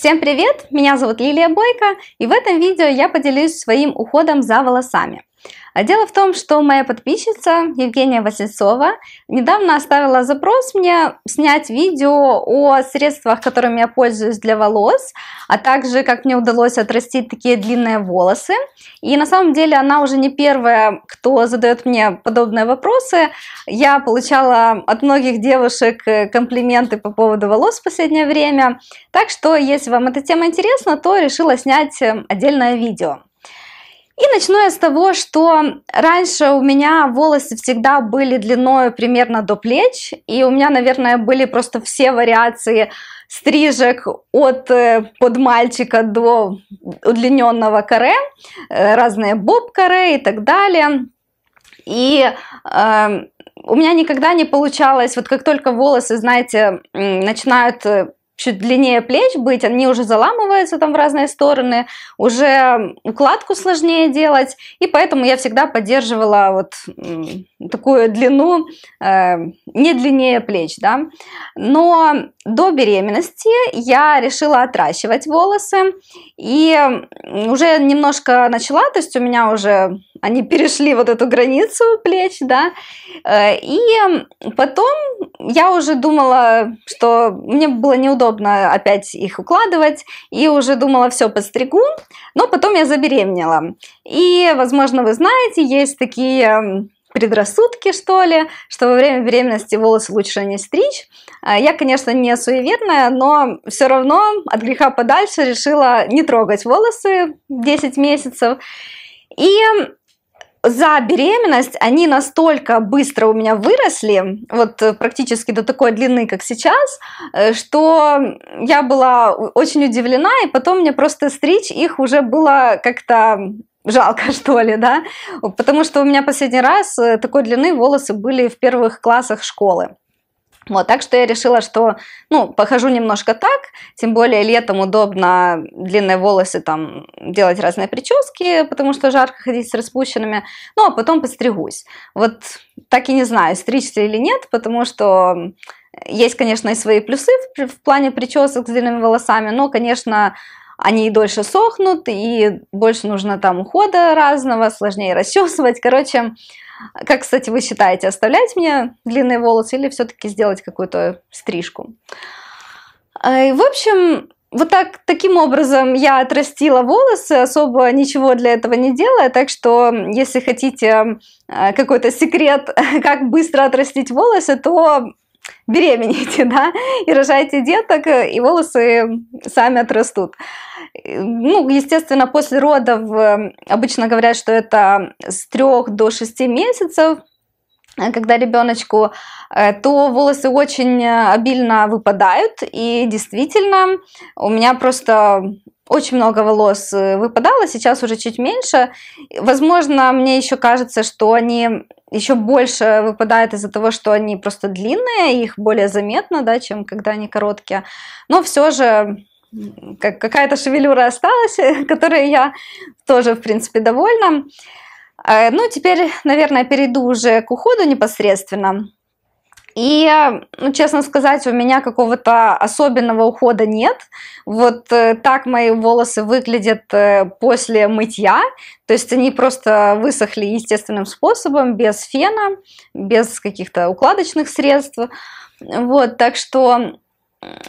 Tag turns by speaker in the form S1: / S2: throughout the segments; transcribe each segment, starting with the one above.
S1: Всем привет! Меня зовут Лилия Бойко, и в этом видео я поделюсь своим уходом за волосами. А дело в том, что моя подписчица Евгения Васильцова недавно оставила запрос мне снять видео о средствах, которыми я пользуюсь для волос, а также как мне удалось отрастить такие длинные волосы. И на самом деле она уже не первая, кто задает мне подобные вопросы. Я получала от многих девушек э, комплименты по поводу волос в последнее время. Так что, если вам эта тема интересна, то решила снять э, отдельное видео. И начну я с того, что раньше у меня волосы всегда были длиной примерно до плеч, и у меня, наверное, были просто все вариации стрижек от э, под мальчика до удлиненного каре, э, разные боб-каре и так далее. И э, у меня никогда не получалось, вот как только волосы, знаете, начинают э, чуть длиннее плеч быть, они уже заламываются там в разные стороны, уже укладку сложнее делать, и поэтому я всегда поддерживала вот такую длину э, не длиннее плеч, да. Но до беременности я решила отращивать волосы, и уже немножко начала, то есть у меня уже они перешли вот эту границу плеч, да, э, и потом я уже думала, что мне было неудобно опять их укладывать, и уже думала, все, подстригу, но потом я забеременела. И, возможно, вы знаете, есть такие предрассудки, что ли, что во время беременности волосы лучше не стричь. Э, я, конечно, не суеверная, но все равно от греха подальше решила не трогать волосы 10 месяцев. И за беременность они настолько быстро у меня выросли, вот э, практически до такой длины, как сейчас, э, что я была очень удивлена, и потом мне просто стричь их уже было как-то жалко, что ли, да, потому что у меня последний раз э, такой длины волосы были в первых классах школы. Вот, так что я решила, что, ну, похожу немножко так, тем более летом удобно длинные волосы там делать разные прически, потому что жарко ходить с распущенными, ну, а потом постригусь. Вот так и не знаю, стричься или нет, потому что есть, конечно, и свои плюсы в плане причесок с длинными волосами, но, конечно, они и дольше сохнут, и больше нужно там ухода разного, сложнее расчесывать. Короче, как, кстати, вы считаете, оставлять мне длинные волосы или все-таки сделать какую-то стрижку? А, и, в общем, вот так, таким образом я отрастила волосы, особо ничего для этого не делая, так что если хотите а, какой-то секрет, как быстро отрастить волосы, то беременеете, да, и рожаете деток, э, и волосы э, сами отрастут. Э, ну, естественно, после родов обычно говорят, что это с 3 до 6 месяцев, а когда ребеночку, то волосы очень обильно выпадают, и действительно, у меня просто очень много волос э, выпадало, сейчас уже чуть меньше. Возможно, мне еще кажется, что они еще больше выпадают из-за того, что они просто длинные, их более заметно, да, чем когда они короткие. Но все же какая-то шевелюра осталась, которой я тоже, в принципе, довольна. Э, ну, теперь, наверное, перейду уже к уходу непосредственно. И, ну, честно сказать, у меня какого-то особенного ухода нет. Вот э, так мои волосы выглядят э, после мытья. То есть они просто высохли естественным способом, без фена, без каких-то укладочных средств. Вот, так что...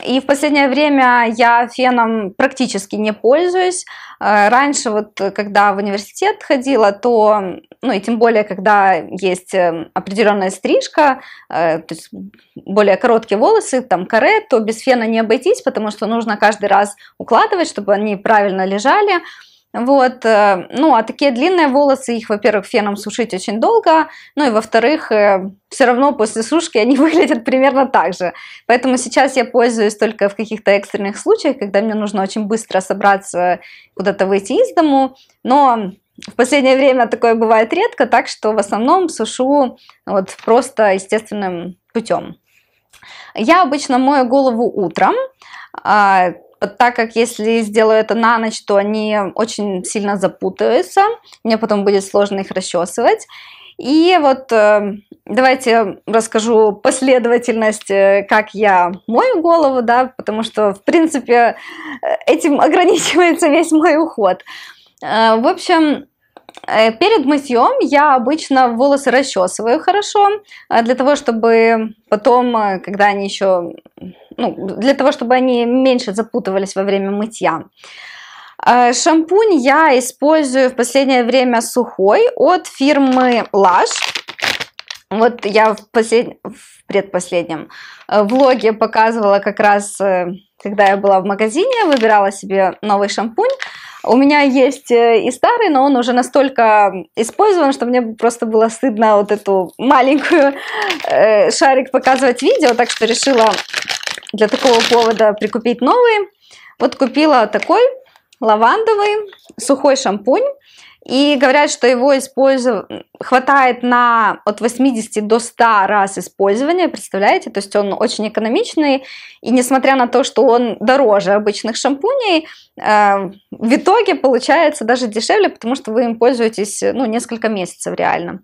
S1: И в последнее время я феном практически не пользуюсь. Э, раньше, вот когда в университет ходила, то ну и тем более, когда есть эм, определенная стрижка, э, то есть более короткие волосы, там каре, то без фена не обойтись, потому что нужно каждый раз укладывать, чтобы они правильно лежали. Вот, э, ну, а такие длинные волосы, их, во-первых, феном сушить очень долго, ну и, во-вторых, э, все равно после сушки они выглядят примерно так же. Поэтому сейчас я пользуюсь только в каких-то экстренных случаях, когда мне нужно очень быстро собраться, куда-то выйти из дому, но в последнее время такое бывает редко, так что в основном сушу вот просто естественным путем. Я обычно мою голову утром, а, так как если сделаю это на ночь, то они очень сильно запутаются, мне потом будет сложно их расчесывать. И вот э, давайте расскажу последовательность, э, как я мою голову, да, потому что, в принципе, э, этим ограничивается весь мой уход. В общем, Э, перед мытьем я обычно волосы расчесываю хорошо, э, для того, чтобы потом, э, когда они еще, ну, для того, чтобы они меньше запутывались во время мытья. Шампунь я использую в последнее время сухой от фирмы Lush. Вот я в, послед... в предпоследнем влоге показывала как раз, когда я была в магазине, выбирала себе новый шампунь. У меня есть э, и старый, но он уже настолько использован, что мне просто было стыдно вот эту маленькую э, шарик показывать видео, так что решила для такого повода прикупить новые. Вот купила такой лавандовый сухой шампунь. И говорят, что его использов... хватает на от 80 до 100 раз использования, представляете? То есть он очень экономичный, и несмотря на то, что он дороже обычных шампуней, э, в итоге получается даже дешевле, потому что вы им пользуетесь ну, несколько месяцев реально.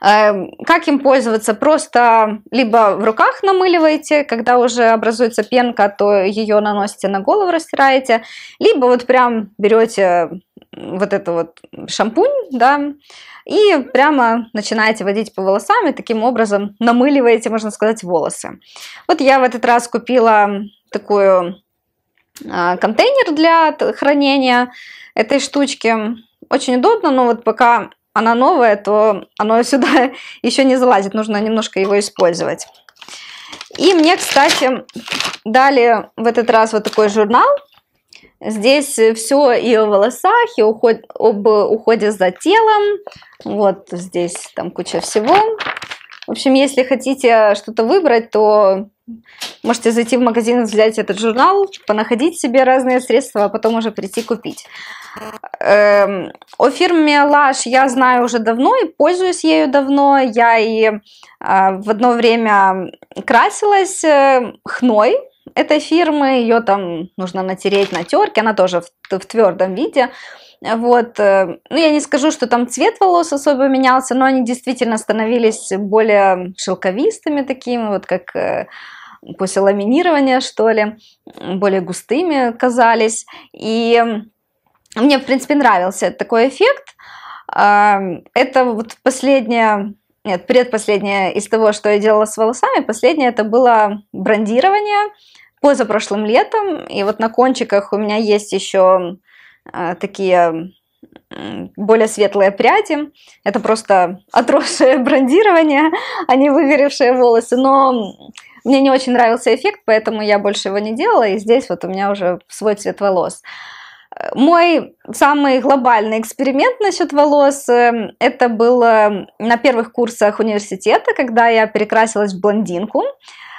S1: Эм, как им пользоваться? Просто либо в руках намыливаете, когда уже образуется пенка, а то ее наносите на голову, растираете, либо вот прям берете вот это вот шампунь, да, и прямо начинаете водить по волосам и таким образом намыливаете, можно сказать, волосы. Вот я в этот раз купила такую а, контейнер для хранения этой штучки. Очень удобно, но вот пока она новая, то оно сюда еще не залазит, нужно немножко его использовать. И мне, кстати, дали в этот раз вот такой журнал. Здесь все и о волосах, и уход... об уходе за телом. Вот здесь там куча всего. В общем, если хотите э, что-то выбрать, то можете зайти в магазин, взять этот журнал, понаходить себе разные средства, а потом уже прийти купить. Эм, о фирме Lush я знаю уже давно и пользуюсь ею давно. Я и э, в одно время красилась э, хной, этой фирмы, ее там нужно натереть на терке, она тоже в, в твердом виде. Вот. Э, ну, я не скажу, что там цвет волос особо менялся, но они действительно становились более шелковистыми такими, вот как э, после ламинирования, что ли, более густыми казались. И мне, в принципе, нравился такой эффект. А, это вот последняя нет, предпоследняя из того, что я делала с волосами, последнее это было брендирование позапрошлым летом. И вот на кончиках у меня есть еще а, такие более светлые пряди. Это просто отросшее брондирование а не выгоревшие волосы. Но мне не очень нравился эффект, поэтому я больше его не делала. И здесь вот у меня уже свой цвет волос. Мой самый глобальный эксперимент насчет волос, э, это было на первых курсах университета, когда я перекрасилась в блондинку.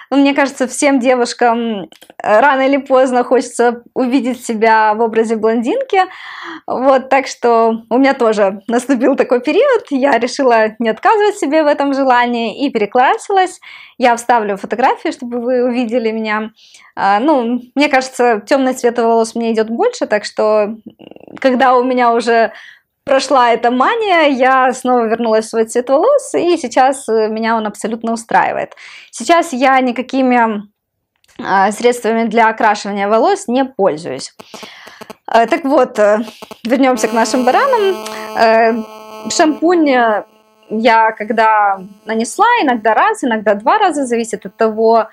S1: Ну, мне кажется, всем девушкам рано или поздно хочется увидеть себя в образе блондинки. Вот, так что у меня тоже наступил такой период. Я решила не отказывать себе в этом желании и перекрасилась. Я вставлю фотографии, чтобы вы увидели меня. А, ну, мне кажется, темный цвет волос мне идет больше, так что когда у меня уже прошла эта мания, я снова вернулась в свой цвет волос, и сейчас э, меня он абсолютно устраивает. Сейчас я никакими а, средствами для окрашивания волос не пользуюсь. Э, так вот, э, вернемся к нашим баранам. Шампунь я когда нанесла, иногда раз, иногда два раза, зависит от того,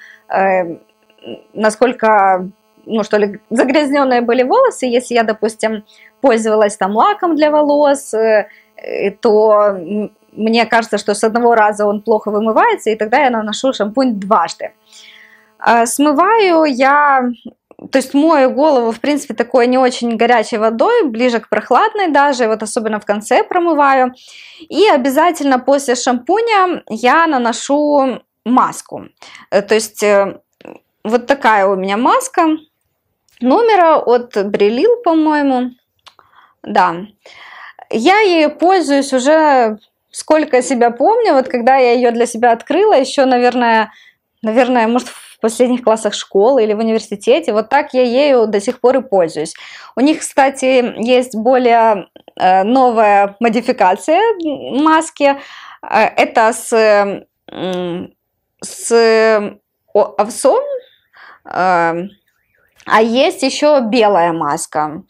S1: насколько ну что ли, загрязненные были волосы, если я, допустим, пользовалась там лаком для волос, э, э, то мне кажется, что с одного раза он плохо вымывается, и тогда я наношу шампунь дважды. А, смываю я, то есть мою голову, в принципе, такой не очень горячей водой, ближе к прохладной даже, вот особенно в конце промываю. И обязательно после шампуня я наношу маску. Э, то есть вот такая у меня маска, номера от Брелил, по-моему. Да. Я ей пользуюсь уже сколько себя помню. Вот когда я ее для себя открыла, еще, наверное, наверное, может, в последних классах школы или в университете. Вот так я ею до сих пор и пользуюсь. У них, кстати, есть более э, новая модификация маски. Э, это с, с овсом, э, а есть еще белая маска.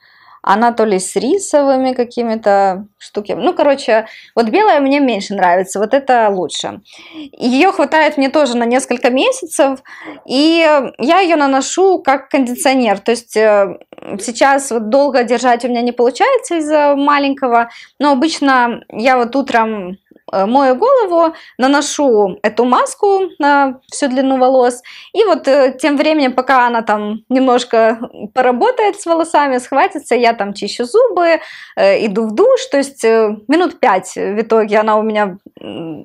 S1: Она то ли с рисовыми какими-то штуками. Ну, короче, вот белая мне меньше нравится, вот это лучше. Ее хватает мне тоже на несколько месяцев, и я ее наношу как кондиционер. То есть э, сейчас вот долго держать у меня не получается из-за маленького, но обычно я вот утром Э, мою голову, наношу эту маску на всю длину волос, и вот э, тем временем, пока она там немножко поработает с волосами, схватится, я там чищу зубы, э, иду в душ, то есть минут пять в итоге она у меня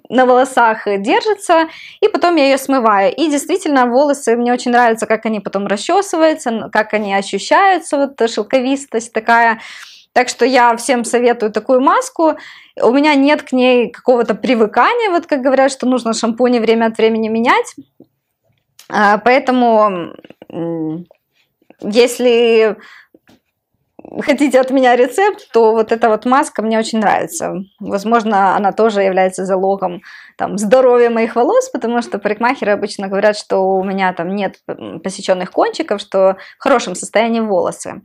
S1: на волосах держится, и потом я ее смываю. И действительно, волосы, мне очень нравится, как они потом расчесываются, как они ощущаются, вот шелковистость такая, так что я всем советую такую маску. У меня нет к ней какого-то привыкания, вот как говорят, что нужно шампуни время от времени менять. А, поэтому, если хотите от меня рецепт, то вот эта вот маска мне очень нравится. Возможно, она тоже является залогом там, здоровья моих волос, потому что парикмахеры обычно говорят, что у меня там нет посеченных кончиков, что в хорошем состоянии волосы.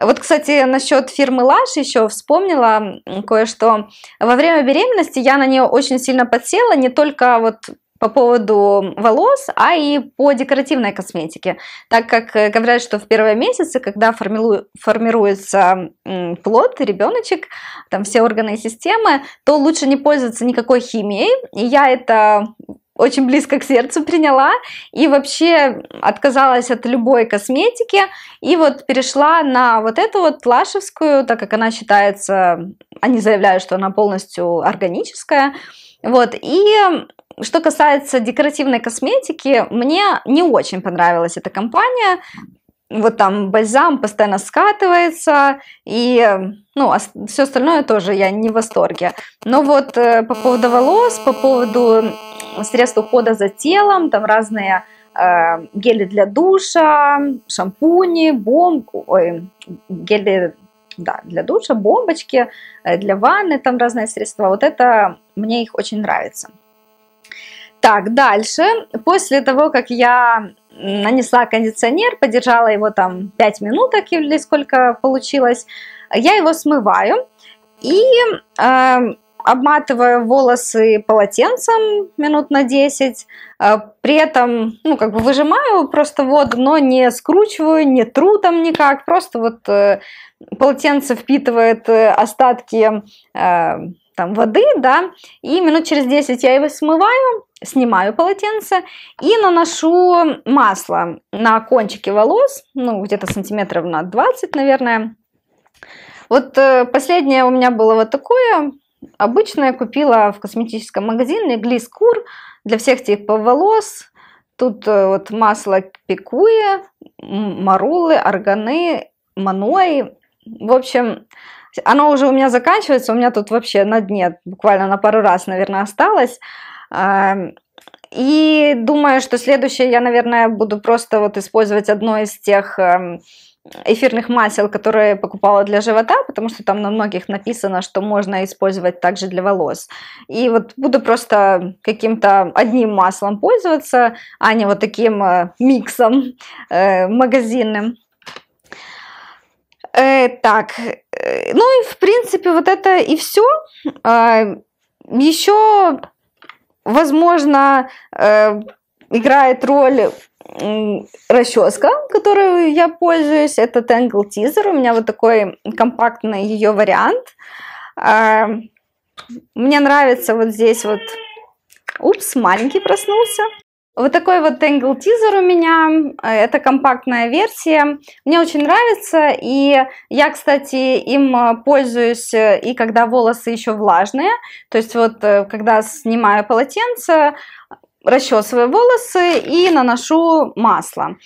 S1: Вот, кстати, насчет фирмы Лаш еще вспомнила кое-что. Во время беременности я на нее очень сильно подсела, не только вот по поводу волос, а и по декоративной косметике. Так как э, говорят, что в первые месяцы, когда формируется плод, ребеночек, там все органы и системы, то лучше не пользоваться никакой химией. И я это очень близко к сердцу приняла и вообще отказалась от любой косметики и вот перешла на вот эту вот лашевскую, так как она считается, они заявляют, что она полностью органическая, вот, и что касается декоративной косметики, мне не очень понравилась эта компания, вот там бальзам постоянно скатывается, и ну, а все остальное тоже я не в восторге. Но вот э, по поводу волос, по поводу Э, средства ухода за телом, там разные э, гели для душа, шампуни, бомб, ой, гели да, для душа, бомбочки, э, для ванны, там разные средства. Вот это, мне их очень нравится. Так, дальше, после того, как я нанесла кондиционер, подержала его там 5 минуток или сколько получилось, я его смываю и э, обматывая волосы полотенцем минут на 10, э, при этом, ну, как бы выжимаю просто воду, но не скручиваю, не тру там никак, просто вот э, полотенце впитывает э, остатки там воды, да, и минут через 10 я его смываю, снимаю полотенце и наношу масло на кончики волос, ну, где-то сантиметров на 20, наверное. Вот последнее у меня было вот такое, Обычно я купила в косметическом магазине глискур для всех типов волос. Тут э, вот масло пикуя, марулы, органы, манои. В общем, оно уже у меня заканчивается, у меня тут вообще на дне буквально на пару раз, наверное, осталось. И думаю, что следующее я, наверное, буду просто вот использовать одно из тех эфирных масел, которые покупала для живота, потому что там на многих написано, что можно использовать также для волос. И вот буду просто каким-то одним маслом пользоваться, а не вот таким э, миксом э, магазинным. Э, так, э, ну и в принципе вот это и все. Э, а, еще, возможно, э, играет роль расческа, которую я пользуюсь, это Tangle Teaser. У меня вот такой компактный ее вариант. А, мне нравится вот здесь вот... Упс, маленький проснулся. Вот такой вот Tangle Teaser у меня, это компактная версия, мне очень нравится, и я, кстати, им пользуюсь и когда волосы еще влажные, то есть вот э, когда снимаю полотенце, расчесываю волосы и наношу масло.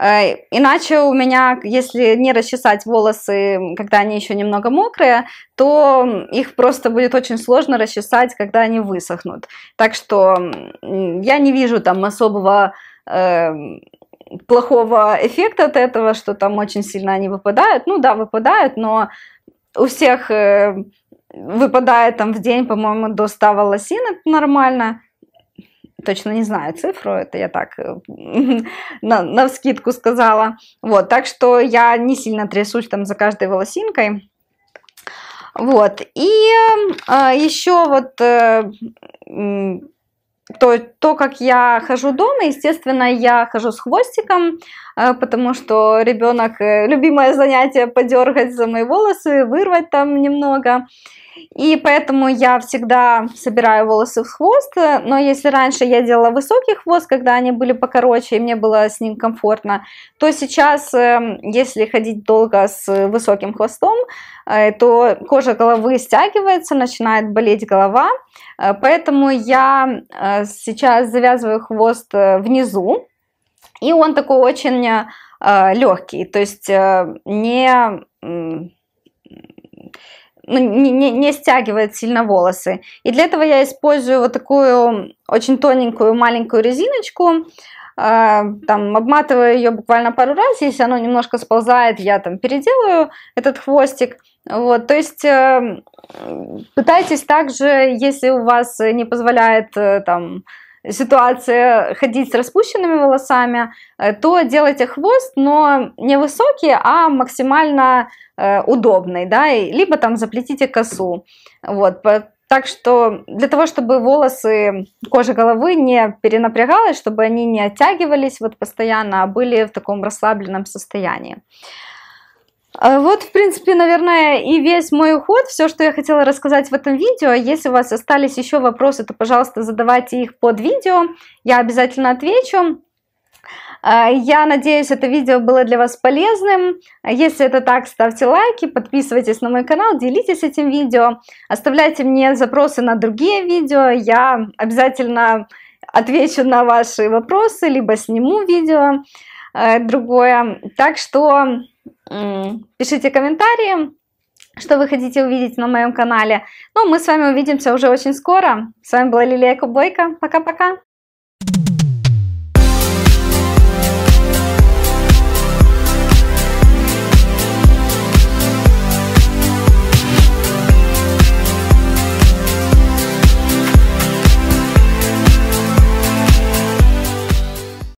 S1: Э, иначе у меня, если не расчесать волосы, когда они еще немного мокрые, то их просто будет очень сложно расчесать, когда они высохнут. Так что я не вижу там особого э, плохого эффекта от этого, что там очень сильно они выпадают. Ну да, выпадают, но у всех э, выпадает там в день, по-моему, до 100 волосинок нормально точно не знаю цифру, это я так э, на, на вскидку сказала. Вот, так что я не сильно трясусь там за каждой волосинкой. Вот, и э, еще вот э, то, то, как я хожу дома, естественно, я хожу с хвостиком, э, потому что ребенок э, любимое занятие подергать за мои волосы, вырвать там немного. И поэтому я всегда собираю волосы в хвост. Э, но если раньше я делала высокий хвост, когда они были покороче, и мне было с ним комфортно, то сейчас, эм, если ходить долго с э, высоким хвостом, э, то кожа головы стягивается, начинает болеть голова. Поэтому я сейчас завязываю хвост внизу. И он такой очень легкий, то есть не ну, не, не, не стягивает сильно волосы. И для этого я использую вот такую очень тоненькую маленькую резиночку, а, там обматываю ее буквально пару раз, если оно немножко сползает, я там переделаю этот хвостик. Вот, то есть э, пытайтесь также, если у вас не позволяет э, там ситуация ходить с распущенными волосами, э, то делайте хвост, но не высокий, а максимально э, удобный, да, либо там заплетите косу, вот, так что для того, чтобы волосы кожи головы не перенапрягалась, чтобы они не оттягивались вот постоянно, а были в таком расслабленном состоянии. А вот, в принципе, наверное, и весь мой уход, все, что я хотела рассказать в этом видео. Если у вас остались еще вопросы, то, пожалуйста, задавайте их под видео, я обязательно отвечу. А, я надеюсь, это видео было для вас полезным. Если это так, ставьте лайки, подписывайтесь на мой канал, делитесь этим видео, оставляйте мне запросы на другие видео, я обязательно отвечу на ваши вопросы, либо сниму видео э, другое. Так что Пишите комментарии, что вы хотите увидеть на моем канале. Ну, мы с вами увидимся уже очень скоро. С вами была Лилия Кубойко. Пока-пока!